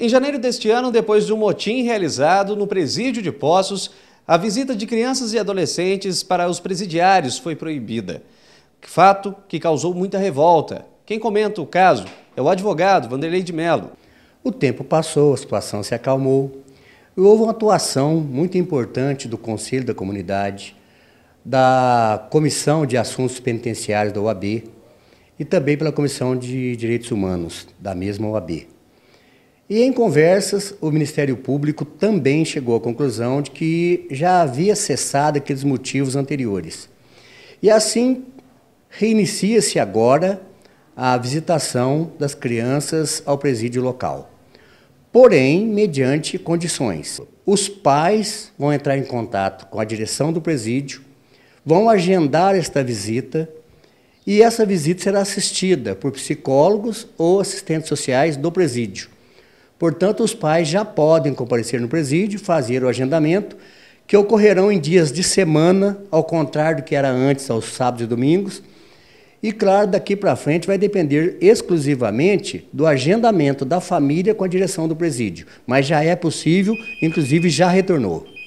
Em janeiro deste ano, depois de um motim realizado no presídio de Poços, a visita de crianças e adolescentes para os presidiários foi proibida. Fato que causou muita revolta. Quem comenta o caso é o advogado Vanderlei de Mello. O tempo passou, a situação se acalmou. E houve uma atuação muito importante do Conselho da Comunidade, da Comissão de Assuntos Penitenciários da OAB e também pela Comissão de Direitos Humanos da mesma OAB. E em conversas, o Ministério Público também chegou à conclusão de que já havia cessado aqueles motivos anteriores. E assim, reinicia-se agora a visitação das crianças ao presídio local. Porém, mediante condições. Os pais vão entrar em contato com a direção do presídio, vão agendar esta visita e essa visita será assistida por psicólogos ou assistentes sociais do presídio Portanto, os pais já podem comparecer no presídio, fazer o agendamento, que ocorrerão em dias de semana, ao contrário do que era antes, aos sábados e domingos. E, claro, daqui para frente vai depender exclusivamente do agendamento da família com a direção do presídio. Mas já é possível, inclusive já retornou.